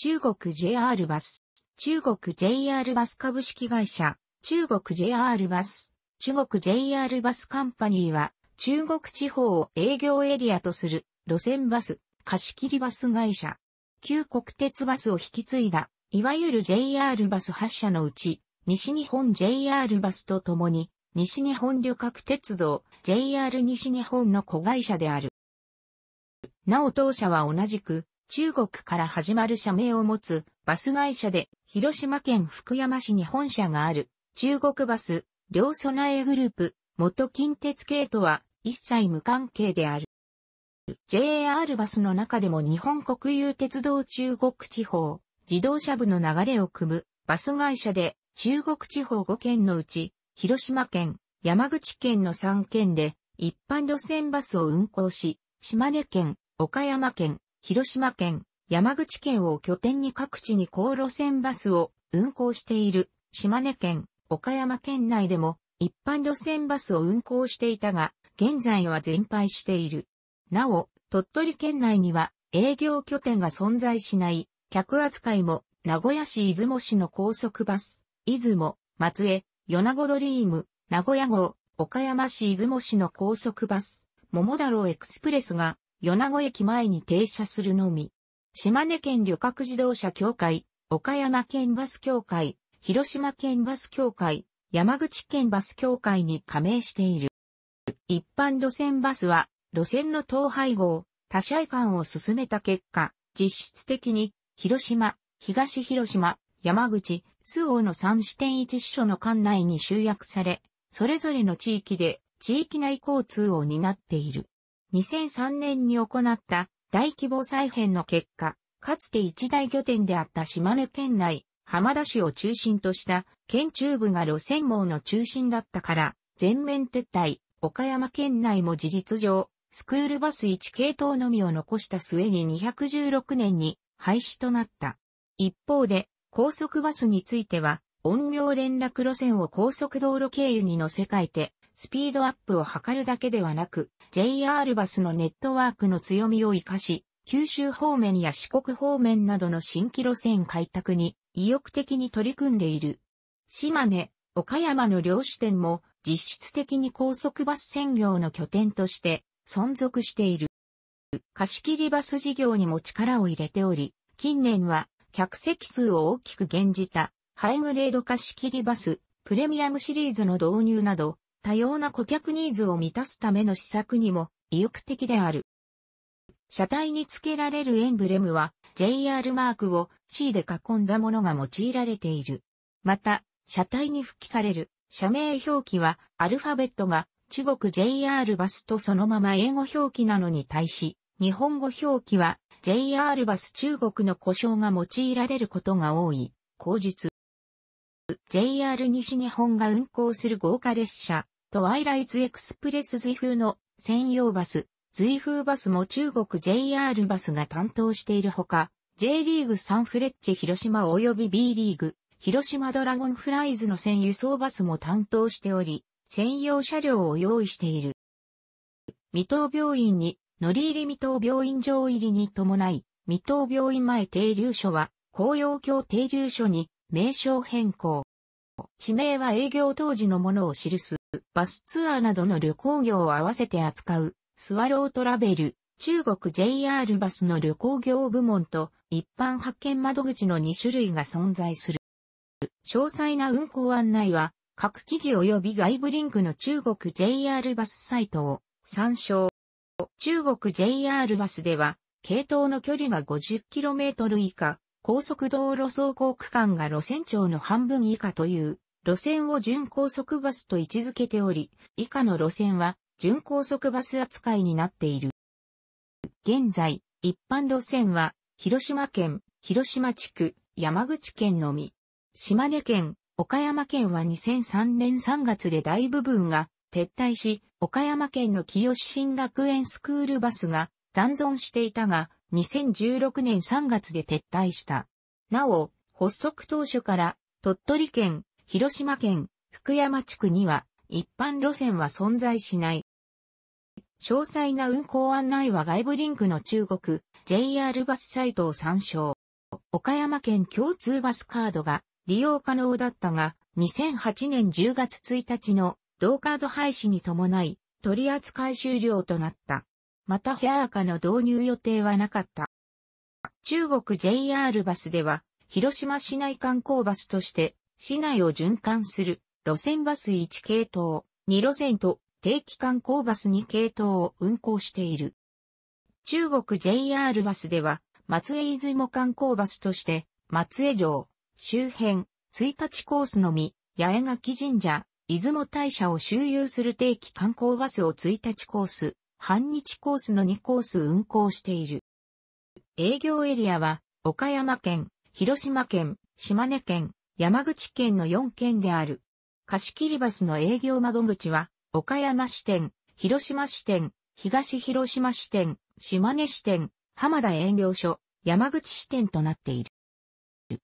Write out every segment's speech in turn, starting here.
中国 JR バス、中国 JR バス株式会社、中国 JR バス、中国 JR バスカンパニーは、中国地方を営業エリアとする路線バス、貸切バス会社。旧国鉄バスを引き継いだ、いわゆる JR バス発車のうち、西日本 JR バスとともに、西日本旅客鉄道 JR 西日本の子会社である。なお当社は同じく、中国から始まる社名を持つバス会社で、広島県福山市に本社がある、中国バス、両備えグループ、元近鉄系とは一切無関係である。JR バスの中でも日本国有鉄道中国地方、自動車部の流れを組むバス会社で中国地方5県のうち、広島県、山口県の3県で一般路線バスを運行し、島根県、岡山県、広島県、山口県を拠点に各地に高路線バスを運行している島根県、岡山県内でも一般路線バスを運行していたが、現在は全廃している。なお、鳥取県内には営業拠点が存在しない客扱いも名古屋市出雲市の高速バス、出雲、松江、米子ドリーム、名古屋号、岡山市出雲市の高速バス、桃太郎エクスプレスが米子駅前に停車するのみ。島根県旅客自動車協会、岡山県バス協会、広島県バス協会、山口県バス協会に加盟している。一般路線バスは、路線の統廃合、他社移管を進めた結果、実質的に、広島、東広島、山口、周防の3支店1支所の管内に集約され、それぞれの地域で地域内交通を担っている。2003年に行った大規模再編の結果、かつて一大拠点であった島根県内、浜田市を中心とした県中部が路線網の中心だったから、全面撤退、岡山県内も事実上、スクールバス1系統のみを残した末に216年に廃止となった。一方で、高速バスについては、音量連絡路線を高速道路経由に乗せ替えて、スピードアップを図るだけではなく、JR バスのネットワークの強みを活かし、九州方面や四国方面などの新規路線開拓に意欲的に取り組んでいる。島根、岡山の両支店も実質的に高速バス専業の拠点として存続している。貸切バス事業にも力を入れており、近年は客席数を大きく減じたハイグレード貸切バス、プレミアムシリーズの導入など、多様な顧客ニーズを満たすための施策にも意欲的である。車体に付けられるエンブレムは JR マークを C で囲んだものが用いられている。また、車体に付記される社名表記はアルファベットが中国 JR バスとそのまま英語表記なのに対し、日本語表記は JR バス中国の故障が用いられることが多い、口述。JR 西日本が運行する豪華列車、トワイライツエクスプレス随風の専用バス、随風バスも中国 JR バスが担当しているほか、J リーグサンフレッチェ広島及び B リーグ、広島ドラゴンフライズの専輸送バスも担当しており、専用車両を用意している。未踏病院に、乗り入れ未踏病院上入りに伴い、未踏病院前停留所は、紅葉橋停留所に名称変更。地名は営業当時のものを記す、バスツアーなどの旅行業を合わせて扱う、スワロートラベル、中国 JR バスの旅行業部門と一般発見窓口の2種類が存在する。詳細な運行案内は、各記事及び外部リンクの中国 JR バスサイトを参照。中国 JR バスでは、系統の距離が 50km 以下、高速道路走行区間が路線長の半分以下という路線を準高速バスと位置づけており、以下の路線は準高速バス扱いになっている。現在、一般路線は広島県、広島地区、山口県のみ、島根県、岡山県は2003年3月で大部分が撤退し、岡山県の清新学園スクールバスが残存していたが、2016年3月で撤退した。なお、発足当初から鳥取県、広島県福山地区には一般路線は存在しない。詳細な運行案内は外部リンクの中国 JR バスサイトを参照。岡山県共通バスカードが利用可能だったが、2008年10月1日の同カード廃止に伴い、取扱い終了となった。またヘアーカの導入予定はなかった。中国 JR バスでは、広島市内観光バスとして市内を循環する路線バス1系統、2路線と定期観光バス2系統を運行している。中国 JR バスでは、松江出雲観光バスとして、松江城、周辺、1日コースのみ、八重垣神社、出雲大社を周遊する定期観光バスを1日コース、半日コースの2コース運行している。営業エリアは、岡山県、広島県、島根県、山口県の4県である。貸切バスの営業窓口は、岡山支店、広島支店、東広島支店、島根支店、浜田営業所、山口支店となっている。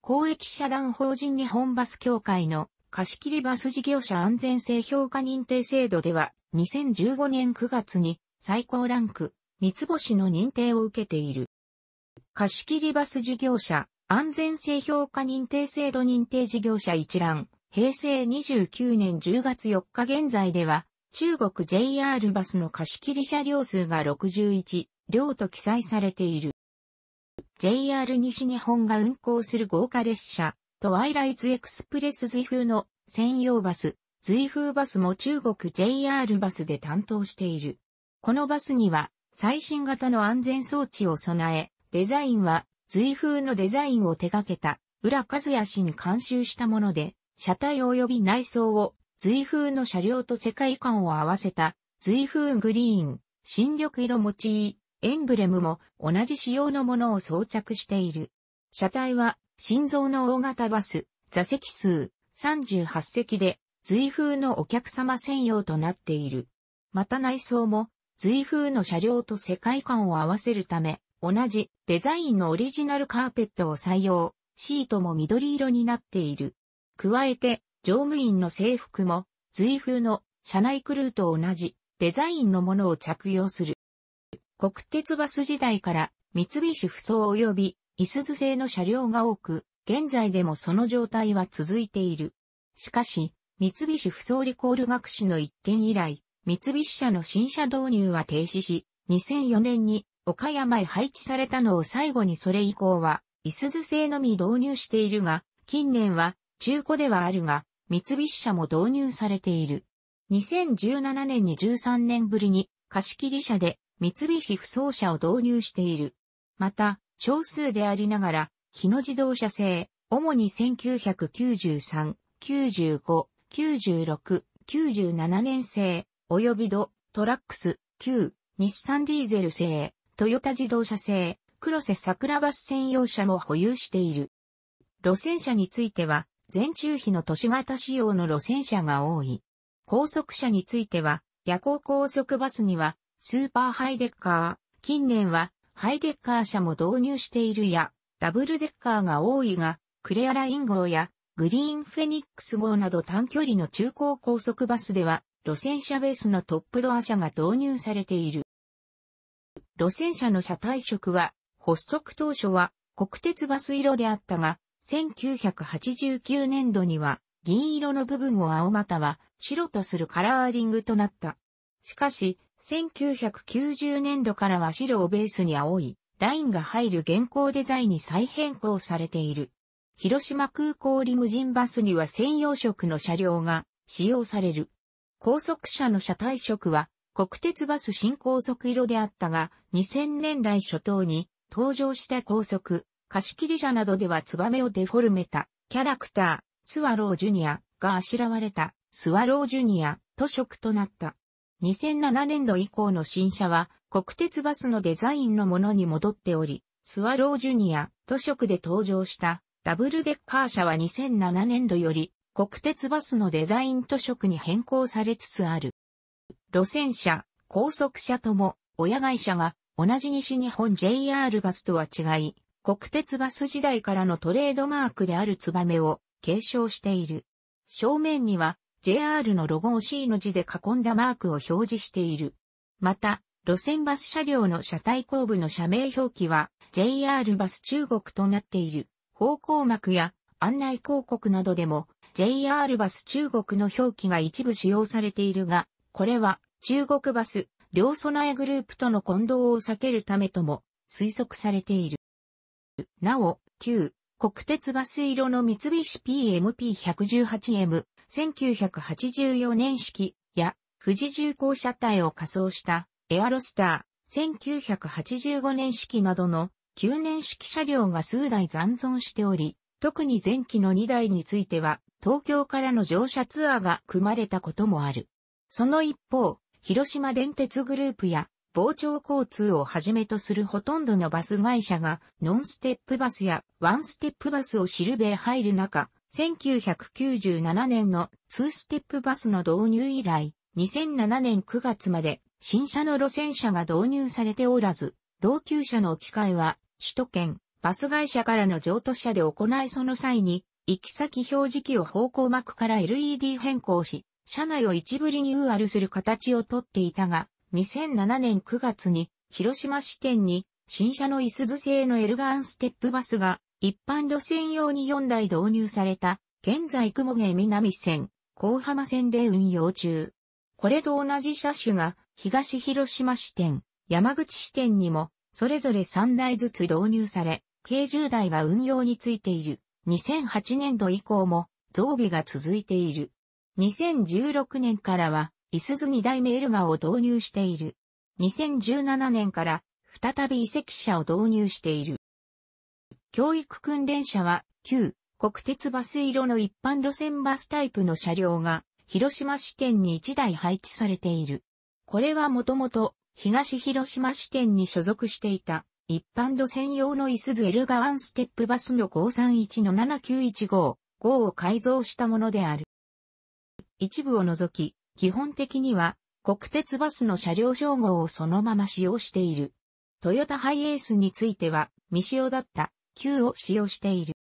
公益社団法人日本バス協会の貸切バス事業者安全性評価認定制度では、2015年9月に最高ランク、三つ星の認定を受けている。貸切バス事業者安全性評価認定制度認定事業者一覧、平成29年10月4日現在では、中国 JR バスの貸切車両数が61両と記載されている。JR 西日本が運行する豪華列車、トワイライツエクスプレス随風の専用バス、随風バスも中国 JR バスで担当している。このバスには最新型の安全装置を備え、デザインは随風のデザインを手掛けた浦和也氏に監修したもので、車体及び内装を随風の車両と世界観を合わせた随風グリーン、新緑色用い、エンブレムも同じ仕様のものを装着している。車体は心臓の大型バス、座席数38席で、随風のお客様専用となっている。また内装も随風の車両と世界観を合わせるため、同じデザインのオリジナルカーペットを採用、シートも緑色になっている。加えて、乗務員の制服も、随風の車内クルーと同じデザインのものを着用する。国鉄バス時代から三菱不装及びイスズ製の車両が多く、現在でもその状態は続いている。しかし、三菱不装リコール学士の一件以来、三菱車の新車導入は停止し、2004年に岡山へ配置されたのを最後にそれ以降は、いすず製のみ導入しているが、近年は中古ではあるが、三菱車も導入されている。2017年に13年ぶりに貸切車で三菱不走車を導入している。また、少数でありながら、日野自動車製、主に1993、95、96、97年製、及びド、トラックス、旧、日産ディーゼル製、トヨタ自動車製、黒瀬桜バス専用車も保有している。路線車については、全中比の都市型仕様の路線車が多い。高速車については、夜行高速バスには、スーパーハイデッカー、近年は、ハイデッカー車も導入しているや、ダブルデッカーが多いが、クレアライン号や、グリーンフェニックス号など短距離の中高高速バスでは、路線車ベースのトップドア車が導入されている。路線車の車体色は、発足当初は国鉄バス色であったが、1989年度には銀色の部分を青または白とするカラーリングとなった。しかし、1990年度からは白をベースに青いラインが入る現行デザインに再変更されている。広島空港リムジンバスには専用色の車両が使用される。高速車の車体色は国鉄バス新高速色であったが、2000年代初頭に登場した高速、貸切車などではツバメをデフォルメたキャラクター、スワロージュニアがあしらわれたスワロージュニアと色となった。2007年度以降の新車は国鉄バスのデザインのものに戻っており、スワロージュニアと色で登場したダブルデッカー車は2007年度より国鉄バスのデザインと色に変更されつつある。路線車、高速車とも、親会社が、同じ西日本 JR バスとは違い、国鉄バス時代からのトレードマークであるツバメを継承している。正面には JR のロゴを C の字で囲んだマークを表示している。また、路線バス車両の車体後部の社名表記は JR バス中国となっている。方向幕や案内広告などでも JR バス中国の表記が一部使用されているが、これは中国バス、両備えグループとの混同を避けるためとも推測されている。なお、旧国鉄バス色の三菱 PMP118M、1984年式や富士重工車体を仮装したエアロスター、1985年式などの9年式車両が数台残存しており、特に前期の2台については東京からの乗車ツアーが組まれたこともある。その一方、広島電鉄グループや傍聴交通をはじめとするほとんどのバス会社がノンステップバスやワンステップバスをシルベー入る中、1997年のツーステップバスの導入以来、2007年9月まで新車の路線車が導入されておらず、老朽車の置き換えは首都圏バス会社からの譲渡車で行いその際に行き先表示器を方向幕から LED 変更し、車内を一部りにウーアルする形をとっていたが、2007年9月に広島支店に新車のイスズ製のエルガンステップバスが一般路線用に4台導入された、現在雲毛南線、高浜線で運用中。これと同じ車種が東広島支店、山口支店にもそれぞれ3台ずつ導入され、計10台が運用についている。2008年度以降も増備が続いている。2016年からは、伊すず二代目エルガを導入している。2017年から、再び遺跡車を導入している。教育訓練車は、旧、国鉄バス色の一般路線バスタイプの車両が、広島支店に1台配置されている。これはもともと、東広島支店に所属していた、一般路線用のイスズエルガワンステップバスの531の7915、5を改造したものである。一部を除き、基本的には国鉄バスの車両称号をそのまま使用している。トヨタハイエースについては未使用だった Q を使用している。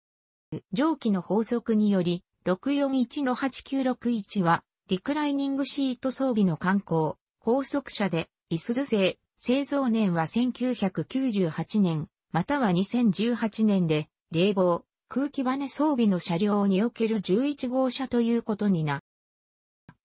上記の法則により、641の8961は、リクライニングシート装備の観光、高速車で、イスズ製、製造年は1998年、または2018年で、冷房、空気バネ装備の車両における11号車ということにな